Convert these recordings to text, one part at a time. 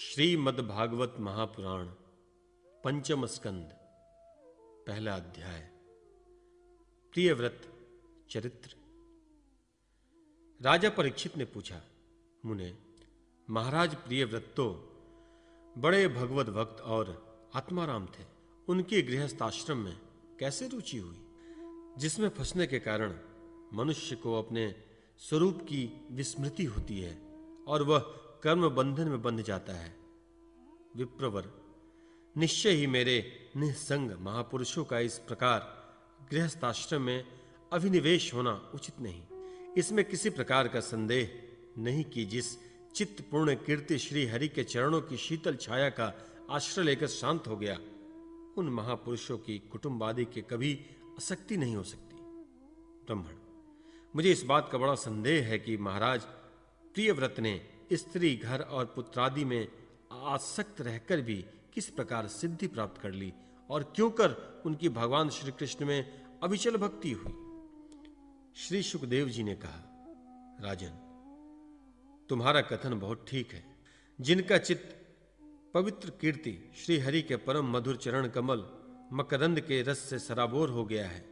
श्रीमद्भागवत महापुराण पंचम स्कंद पहला अध्याय प्रियव्रत चरित्र राजा परीक्षित ने पूछा मुने महाराज प्रियव्रत तो बड़े भगवत भक्त और आत्माराम थे उनके गृहस्थ आश्रम में कैसे रुचि हुई जिसमें फंसने के कारण मनुष्य को अपने स्वरूप की विस्मृति होती है और वह कर्म बंधन में बंध जाता है विप्रवर निश्चय ही मेरे निसंग महापुरुषों का इस प्रकार गृहस्थाश्रम में अभिनिवेश होना उचित नहीं इसमें किसी प्रकार का संदेह नहीं कि जिस चित्त पूर्ण कीर्ति श्री हरि के चरणों की शीतल छाया का आश्रय लेकर शांत हो गया उन महापुरुषों की कुटुंब आदि के कभी असक्ति नहीं हो सकती ब्राह्मण मुझे इस बात का बड़ा संदेह है कि महाराज प्रियव्रत ने स्त्री घर और पुत्रादि में आसक्त रहकर भी किस प्रकार सिद्धि प्राप्त कर ली और क्यों कर उनकी भगवान श्री कृष्ण में अविचल भक्ति हुई श्री सुखदेव जी ने कहा राजन तुम्हारा कथन बहुत ठीक है जिनका चित्त पवित्र कीर्ति श्री हरि के परम मधुर चरण कमल मकरंद के रस से सराबोर हो गया है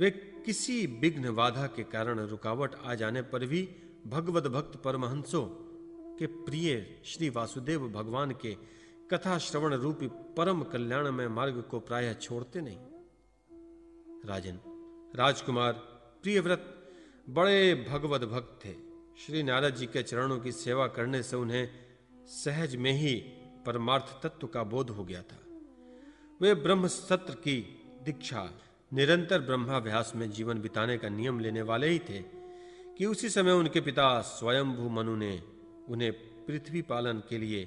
वे किसी विघ्न बाधा के कारण रुकावट आ जाने पर भी भगवत भक्त परमहंसों के प्रिय श्री वासुदेव भगवान के कथा श्रवण रूपी परम कल्याण में मार्ग को प्रायः छोड़ते नहीं राजन राजकुमार प्रियव्रत बड़े भगवत भक्त थे श्री नारद जी के चरणों की सेवा करने से उन्हें सहज में ही परमार्थ तत्व का बोध हो गया था वे ब्रह्म सत्र की दीक्षा निरंतर ब्रह्माभ्यास में जीवन बिताने का नियम लेने वाले ही थे कि उसी समय उनके पिता स्वयंभू मनु ने उन्हें पृथ्वी पालन के लिए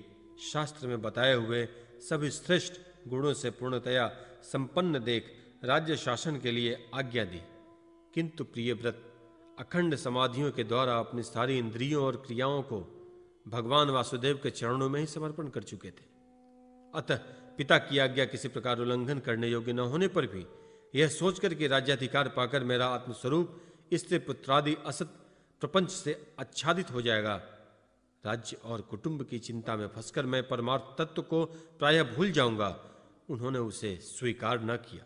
शास्त्र में बताए हुए सभी श्रेष्ठ गुणों से पूर्णतया संपन्न देख राज्य शासन के लिए आज्ञा दी किंतु प्रिय व्रत अखंड समाधियों के द्वारा अपनी सारी इंद्रियों और क्रियाओं को भगवान वासुदेव के चरणों में ही समर्पण कर चुके थे अतः पिता की आज्ञा किसी प्रकार उल्लंघन करने योग्य न होने पर भी यह सोचकर कि राज्याधिकार पाकर मेरा आत्मस्वरूप स्त्री पुत्रादि असत प्रपंच से आच्छादित हो जाएगा राज्य और कुटुंब की चिंता में फंसकर मैं परमार्थ तत्व को प्राय भूल जाऊंगा उन्होंने उसे स्वीकार न किया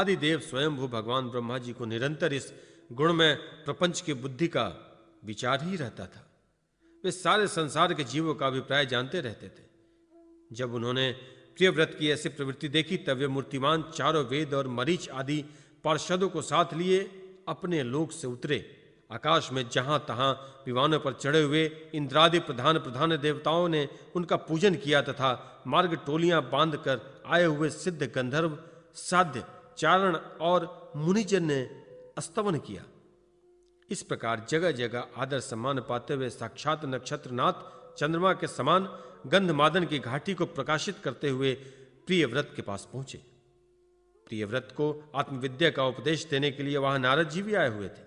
आदि देव स्वयं वो भगवान ब्रह्मा जी को निरंतर इस गुण में प्रपंच की बुद्धि का विचार ही रहता था वे सारे संसार के जीवों का अभिप्राय जानते रहते थे जब उन्होंने प्रियव्रत की ऐसी प्रवृत्ति देखी तब वे मूर्तिमान चारों वेद और मरीच आदि पार्षदों को साथ लिए अपने लोक से उतरे आकाश में जहां तहां विमानों पर चढ़े हुए इंद्रादि प्रधान प्रधान देवताओं ने उनका पूजन किया तथा मार्ग टोलियां बांध कर आए हुए सिद्ध गंधर्व साध्य चारण और मुनिजन ने अस्तवन किया इस प्रकार जगह जगह आदर सम्मान पाते हुए साक्षात नक्षत्रनाथ चंद्रमा के समान गंधमादन की घाटी को प्रकाशित करते हुए प्रियव्रत के पास पहुंचे प्रियव्रत को आत्मविद्या का उपदेश देने के लिए वहां नारद जी भी आए हुए थे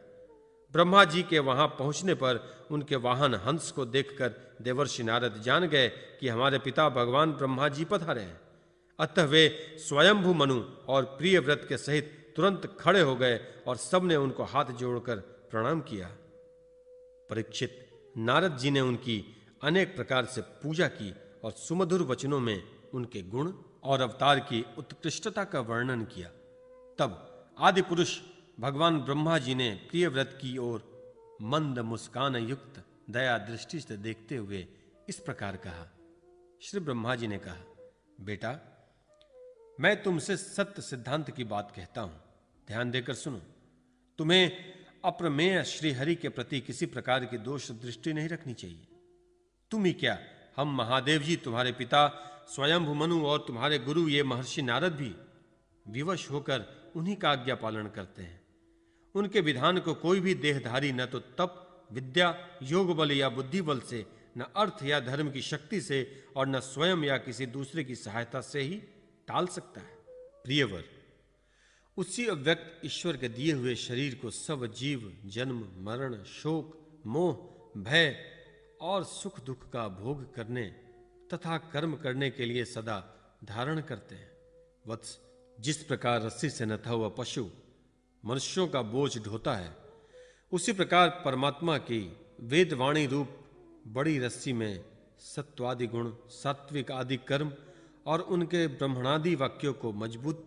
ब्रह्मा जी के वहां पहुंचने पर उनके वाहन हंस को देखकर देवर्षि नारद जान गए कि हमारे पिता भगवान ब्रह्मा जी पधारे हैं अतः वे स्वयंभु मनु और प्रिय व्रत के सहित तुरंत खड़े हो गए और सबने उनको हाथ जोड़कर प्रणाम किया परीक्षित नारद जी ने उनकी अनेक प्रकार से पूजा की और सुमधुर वचनों में उनके गुण और अवतार की उत्कृष्टता का वर्णन किया तब आदि पुरुष भगवान ब्रह्मा जी ने प्रिय व्रत की ओर मंद मुस्कान युक्त दया दृष्टि से देखते हुए इस प्रकार कहा श्री ब्रह्मा जी ने कहा बेटा मैं तुमसे सत्य सिद्धांत की बात कहता हूं ध्यान देकर सुनो तुम्हें अप्रमेय श्रीहरि के प्रति किसी प्रकार की दोष दृष्टि नहीं रखनी चाहिए तुम ही क्या हम महादेव जी तुम्हारे पिता स्वयंभु मनु और तुम्हारे गुरु ये महर्षि नारद भी विवश होकर उन्हीं का आज्ञा पालन करते हैं उनके विधान को कोई भी देहधारी न तो तप विद्या योग बल या बुद्धि बल से न अर्थ या धर्म की शक्ति से और न स्वयं या किसी दूसरे की सहायता से ही टाल सकता है प्रियवर उसी अव्यक्त ईश्वर के दिए हुए शरीर को सब जीव जन्म मरण शोक मोह भय और सुख दुख का भोग करने तथा कर्म करने के लिए सदा धारण करते हैं वत्स जिस प्रकार रस्सी से नथा हुआ पशु मनुष्यों का बोझ ढोता है उसी प्रकार परमात्मा की वेदवाणी रूप बड़ी रस्सी में सत्वादि गुण सात्विक आदि कर्म और उनके ब्रह्मणादि वाक्यों को मजबूत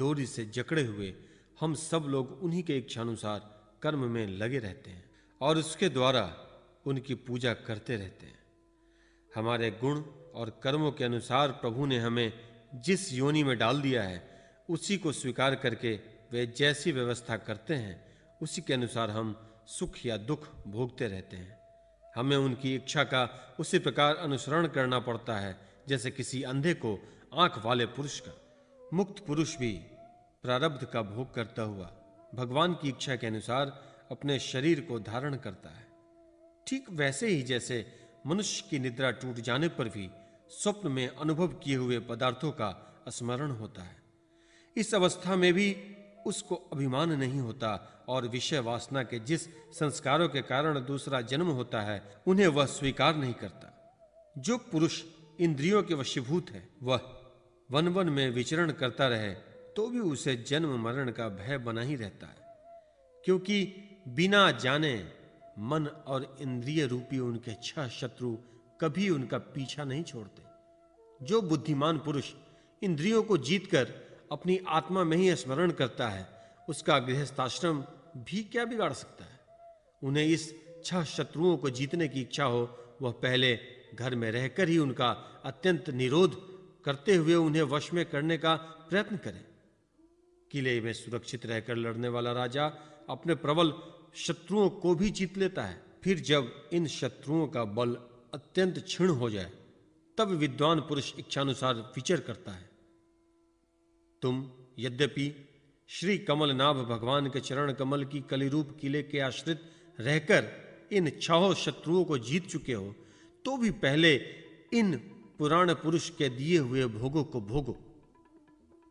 डोरी से जकड़े हुए हम सब लोग उन्हीं के इच्छानुसार कर्म में लगे रहते हैं और उसके द्वारा उनकी पूजा करते रहते हैं हमारे गुण और कर्मों के अनुसार प्रभु ने हमें जिस योनि में डाल दिया है उसी को स्वीकार करके वे जैसी व्यवस्था करते हैं उसी के अनुसार हम सुख या दुख भोगते रहते हैं हमें उनकी इच्छा का उसी प्रकार अनुसरण करना पड़ता है जैसे किसी अंधे को आंख वाले पुरुष का मुक्त पुरुष भी प्रारब्ध का भोग करता हुआ भगवान की इच्छा के अनुसार अपने शरीर को धारण करता है ठीक वैसे ही जैसे मनुष्य की निद्रा टूट जाने पर भी स्वप्न में अनुभव किए हुए पदार्थों का स्मरण होता है इस अवस्था में भी उसको अभिमान नहीं होता और विषय वासना के जिस संस्कारों के कारण दूसरा जन्म होता है उन्हें वह स्वीकार नहीं करता जो पुरुष इंद्रियों के वशीभूत है वह वन वन में विचरण करता रहे तो भी उसे जन्म मरण का भय बना ही रहता है क्योंकि बिना जाने मन और इंद्रिय रूपी उनके छह शत्रु कभी उनका पीछा नहीं छोड़ते जो बुद्धिमान पुरुष इंद्रियों को जीतकर अपनी आत्मा में ही स्मरण करता है उसका गृहस्थाश्रम भी क्या बिगाड़ सकता है उन्हें इस छह शत्रुओं को जीतने की इच्छा हो वह पहले घर में रहकर ही उनका अत्यंत निरोध करते हुए उन्हें वश में करने का प्रयत्न करें किले में सुरक्षित रहकर लड़ने वाला राजा अपने प्रबल शत्रुओं को भी जीत लेता है फिर जब इन शत्रुओं का बल अत्यंत क्षीण हो जाए तब विद्वान पुरुष इच्छानुसार विचर करता है तुम यद्यपि श्री कमलनाभ भगवान के चरण कमल की कलिरूप किले के आश्रित रहकर इन छह शत्रुओं को जीत चुके हो तो भी पहले इन पुराण पुरुष के दिए हुए भोगों को भोगो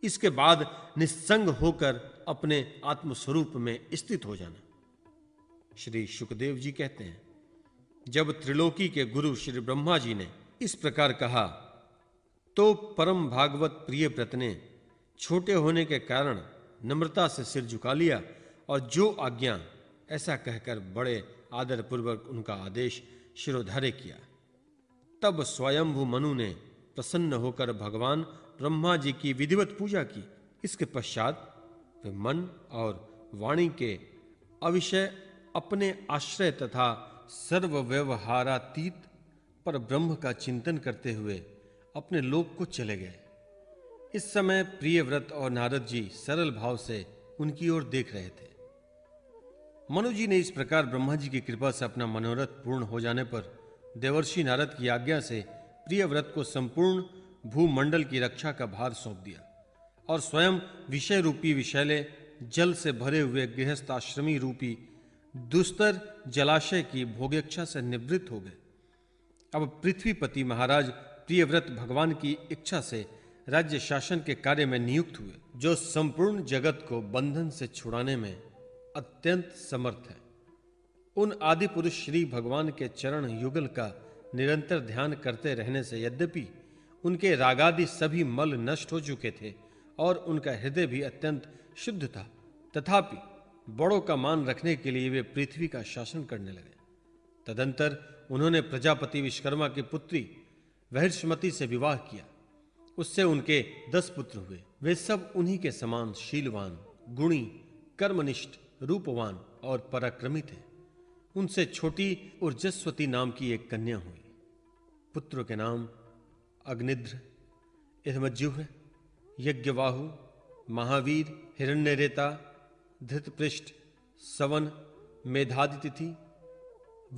इसके बाद निस्संग होकर अपने आत्मस्वरूप में स्थित हो जाना श्री सुखदेव जी कहते हैं जब त्रिलोकी के गुरु श्री ब्रह्मा जी ने इस प्रकार कहा तो परम भागवत प्रिय प्रतने ने छोटे होने के कारण नम्रता से सिर झुका लिया और जो आज्ञा ऐसा कहकर बड़े आदरपूर्वक उनका आदेश शिरोधार्य किया तब स्वयंभु मनु ने प्रसन्न होकर भगवान ब्रह्मा जी की विधिवत पूजा की इसके पश्चात वे मन और वाणी के अविषय अपने आश्रय तथा सर्वव्यवहारातीत पर ब्रह्म का चिंतन करते हुए अपने लोक को चले गए इस समय प्रियव्रत और नारद जी सरल भाव से उनकी ओर देख रहे थे मनु जी ने इस प्रकार ब्रह्मा जी की कृपा से अपना मनोरथ पूर्ण हो जाने पर देवर्षि नारद की आज्ञा से प्रिय व्रत को संपूर्ण भूमंडल की रक्षा का भार सौंप दिया और स्वयं विषय रूपी विषैले जल से भरे हुए गृहस्थ आश्रमी रूपी दुस्तर जलाशय की भोगेक्षा से निवृत्त हो गए अब पृथ्वीपति महाराज प्रियव्रत भगवान की इच्छा से राज्य शासन के कार्य में नियुक्त हुए जो संपूर्ण जगत को बंधन से छुड़ाने में अत्यंत समर्थ है उन आदि पुरुष श्री भगवान के चरण युगल का निरंतर ध्यान करते रहने से यद्यपि उनके रागादि सभी मल नष्ट हो चुके थे और उनका हृदय भी अत्यंत शुद्ध था तथापि बड़ों का मान रखने के लिए वे पृथ्वी का शासन करने लगे तदंतर उन्होंने प्रजापति विश्वकर्मा की पुत्री वहिष्मती से विवाह किया उससे उनके दस पुत्र हुए वे सब उन्हीं के समान शीलवान गुणी कर्मनिष्ठ रूपवान और पराक्रमी थे उनसे छोटी ऊर्जस्वती नाम की एक कन्या हुई पुत्रों के नाम अग्निध्र इधमज्युह यज्ञवाहु महावीर हिरण्य रेता धृतपृष्ठ सवन मेधादितिथि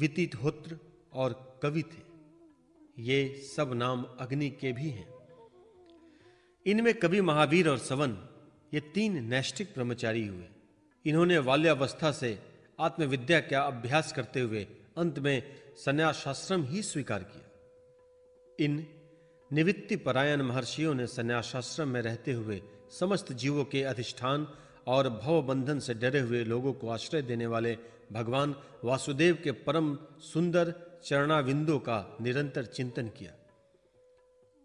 वितिहोत्र और कवि थे ये सब नाम अग्नि के भी हैं इनमें कवि महावीर और सवन ये तीन नैष्टिक ब्रह्मचारी हुए इन्होंने बाल्यावस्था से आत्मविद्या का अभ्यास करते हुए अंत में संन्यासाश्रम ही स्वीकार किया इन निवित्ति परायण महर्षियों ने संन्यासाश्रम में रहते हुए समस्त जीवों के अधिष्ठान और भवबंधन से डरे हुए लोगों को आश्रय देने वाले भगवान वासुदेव के परम सुंदर चरणाविंदों का निरंतर चिंतन किया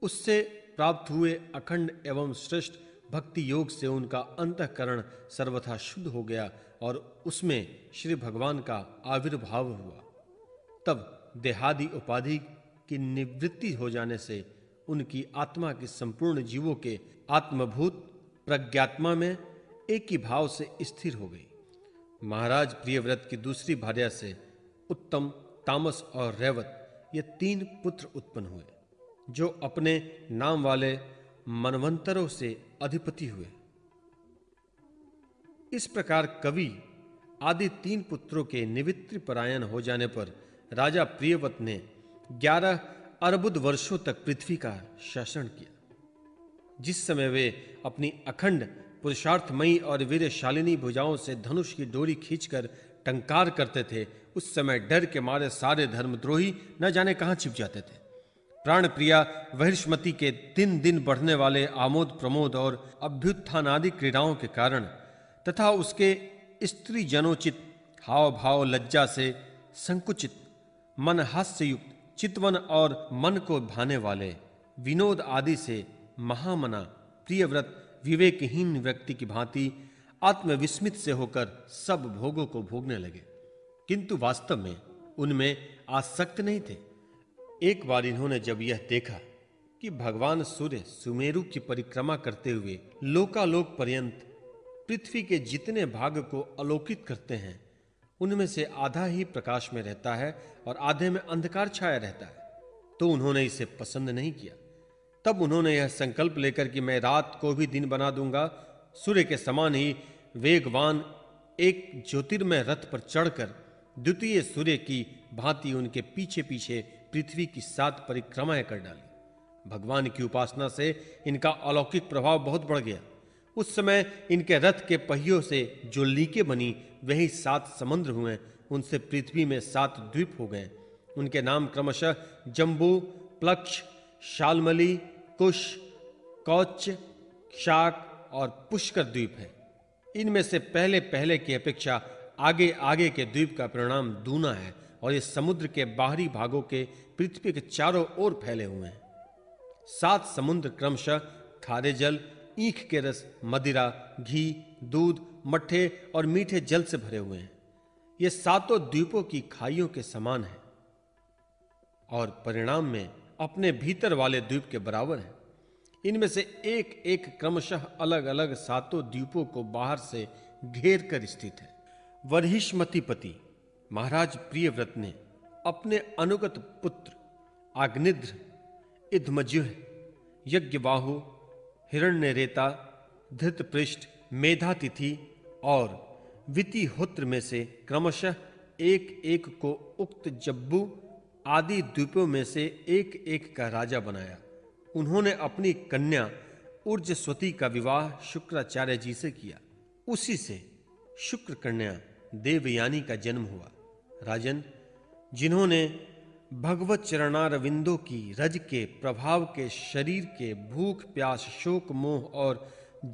उससे प्राप्त हुए अखंड एवं श्रेष्ठ भक्ति योग से उनका अंतकरण सर्वथा शुद्ध हो गया और उसमें श्री भगवान का आविर्भाव हुआ तब देहादि उपाधि की निवृत्ति हो जाने से उनकी आत्मा के संपूर्ण जीवों के आत्मभूत प्रज्ञात्मा में एक ही भाव से स्थिर हो गई महाराज प्रियव्रत की दूसरी भार्या से उत्तम तामस और रेवत ये तीन पुत्र उत्पन्न हुए जो अपने नाम वाले मनवंतरों से अधिपति हुए इस प्रकार कवि आदि तीन पुत्रों के निवित्र परायण हो जाने पर राजा प्रियवत ने ग्यारह अर्बुद वर्षों तक पृथ्वी का शासन किया जिस समय वे अपनी अखंड पुरुषार्थमयी और वीरशालिनी भुजाओं से धनुष की डोरी खींचकर टंकार करते थे उस समय डर के मारे सारे धर्मद्रोही न जाने कहाँ छिप जाते थे प्राण प्रिया वहिष्मति के दिन दिन बढ़ने वाले आमोद प्रमोद और अभ्युत्थान आदि क्रीड़ाओं के कारण तथा उसके स्त्री जनोचित हाव भाव लज्जा से संकुचित मन हास्य युक्त चितवन और मन को भाने वाले विनोद आदि से महामना प्रियव्रत विवेकहीन व्यक्ति की भांति आत्मविस्मित से होकर सब भोगों को भोगने लगे किंतु वास्तव में उनमें आसक्त नहीं थे एक बार इन्होंने जब यह देखा कि भगवान सूर्य सुमेरु की परिक्रमा करते हुए लोकालोक पर्यंत पृथ्वी के जितने भाग को अलोकित करते हैं उनमें से आधा ही प्रकाश में रहता है और आधे में अंधकार छाया रहता है तो उन्होंने इसे पसंद नहीं किया तब उन्होंने यह संकल्प लेकर कि मैं रात को भी दिन बना दूंगा सूर्य के समान ही वेगवान एक ज्योतिर्मय रथ पर चढ़कर द्वितीय सूर्य की भांति उनके पीछे पीछे पृथ्वी की सात परिक्रमाएं कर डाली भगवान की उपासना से इनका अलौकिक प्रभाव बहुत बढ़ गया उस समय इनके रथ के पहियों से जो लीके बनी वही सात समुद्र हुए उनसे पृथ्वी में सात द्वीप हो गए उनके नाम क्रमशः जम्बू प्लक्ष शालमली कुश कौच शाक और पुष्कर द्वीप है इनमें से पहले पहले की अपेक्षा आगे आगे के द्वीप का परिणाम दूना है और ये समुद्र के बाहरी भागों के पृथ्वी के चारों ओर फैले हुए हैं सात समुद्र क्रमशः खारे जल ईख के रस मदिरा घी दूध मट्ठे और मीठे जल से भरे हुए हैं ये सातों द्वीपों की खाइयों के समान है और परिणाम में अपने भीतर वाले द्वीप के बराबर है इनमें से एक एक क्रमशः अलग अलग सातों द्वीपों को बाहर से घेर कर स्थित है पति महाराज प्रियव्रत ने अपने अनुगत पुत्र आग्निद्र इधमज्युह यज्ञवाहु रेता धृतपृष्ठ मेधातिथि और वितिहोत्र में से क्रमशः एक एक को उक्त जब्बू आदि द्वीपों में से एक एक का राजा बनाया उन्होंने अपनी कन्या ऊर्जस्वती का विवाह शुक्राचार्य जी से किया उसी से शुक्र कन्या देवयानी का जन्म हुआ राजन जिन्होंने भगवत चरणारविंदों की रज के प्रभाव के शरीर के भूख प्यास शोक मोह और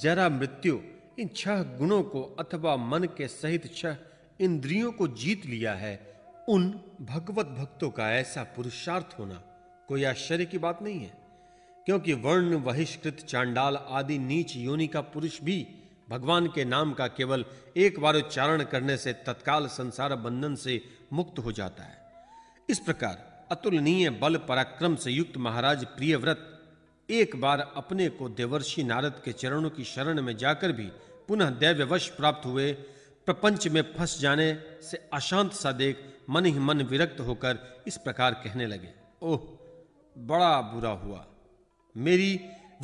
जरा मृत्यु इन छह गुणों को अथवा मन के सहित छह इंद्रियों को जीत लिया है उन भगवत भक्तों का ऐसा पुरुषार्थ होना कोई आश्चर्य की बात नहीं है क्योंकि वर्ण वहिष्कृत चांडाल आदि नीच योनि का पुरुष भी भगवान के नाम का केवल एक बार उच्चारण करने से तत्काल संसार बंधन से मुक्त हो जाता है इस प्रकार अतुलनीय बल पराक्रम से युक्त महाराज प्रियव्रत एक बार अपने को देवर्षि नारद के चरणों की शरण में जाकर भी पुनः दैव्यवश प्राप्त हुए प्रपंच में फंस जाने से अशांत सा देख मन ही मन विरक्त होकर इस प्रकार कहने लगे ओह बड़ा बुरा हुआ मेरी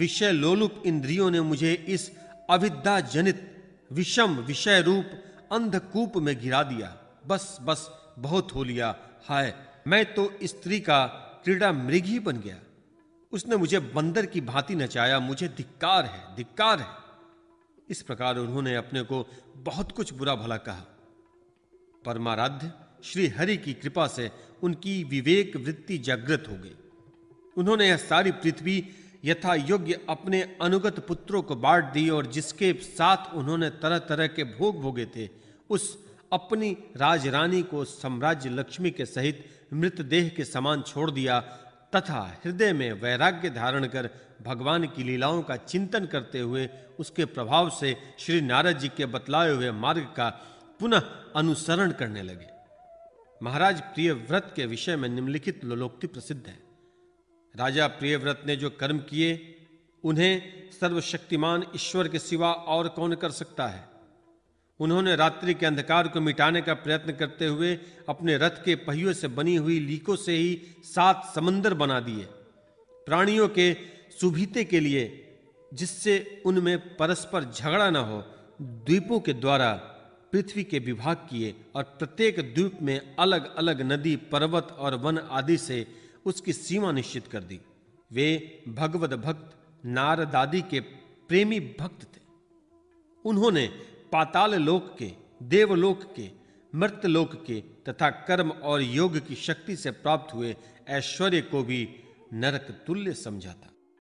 विषय लोलुप इंद्रियों ने मुझे इस अविद्या जनित विषम विषय रूप अंधकूप में गिरा दिया बस बस बहुत हो लिया हाय मैं तो स्त्री का क्रीड़ा मृग ही बन गया उसने मुझे बंदर की भांति नचाया मुझे धिक्कार है धिक्कार है इस प्रकार उन्होंने अपने को बहुत कुछ बुरा भला कहा परमाराध्य श्री हरि की कृपा से उनकी विवेक वृत्ति जागृत हो गई उन्होंने यह सारी पृथ्वी यथा योग्य अपने अनुगत पुत्रों को बांट दी और जिसके साथ उन्होंने तरह तरह के भोग भोगे थे उस अपनी राजरानी को साम्राज्य लक्ष्मी के सहित मृतदेह के समान छोड़ दिया तथा हृदय में वैराग्य धारण कर भगवान की लीलाओं का चिंतन करते हुए उसके प्रभाव से श्री नारद जी के बतलाए हुए मार्ग का पुनः अनुसरण करने लगे महाराज प्रिय व्रत के विषय में निम्नलिखित लोलोक्ति प्रसिद्ध है राजा प्रियव्रत ने जो कर्म किए उन्हें सर्वशक्तिमान ईश्वर के सिवा और कौन कर सकता है उन्होंने रात्रि के अंधकार को मिटाने का प्रयत्न करते हुए अपने रथ के पहियों से बनी हुई लीकों से ही सात समंदर बना दिए प्राणियों के सुभीते के लिए जिससे उनमें परस्पर झगड़ा न हो द्वीपों के द्वारा पृथ्वी के विभाग किए और प्रत्येक द्वीप में अलग अलग नदी पर्वत और वन आदि से उसकी सीमा निश्चित कर दी वे भगवत भक्त नारदादी के प्रेमी भक्त थे उन्होंने पाताल लोक के देवलोक के मृतलोक के तथा कर्म और योग की शक्ति से प्राप्त हुए ऐश्वर्य को भी नरक तुल्य समझा था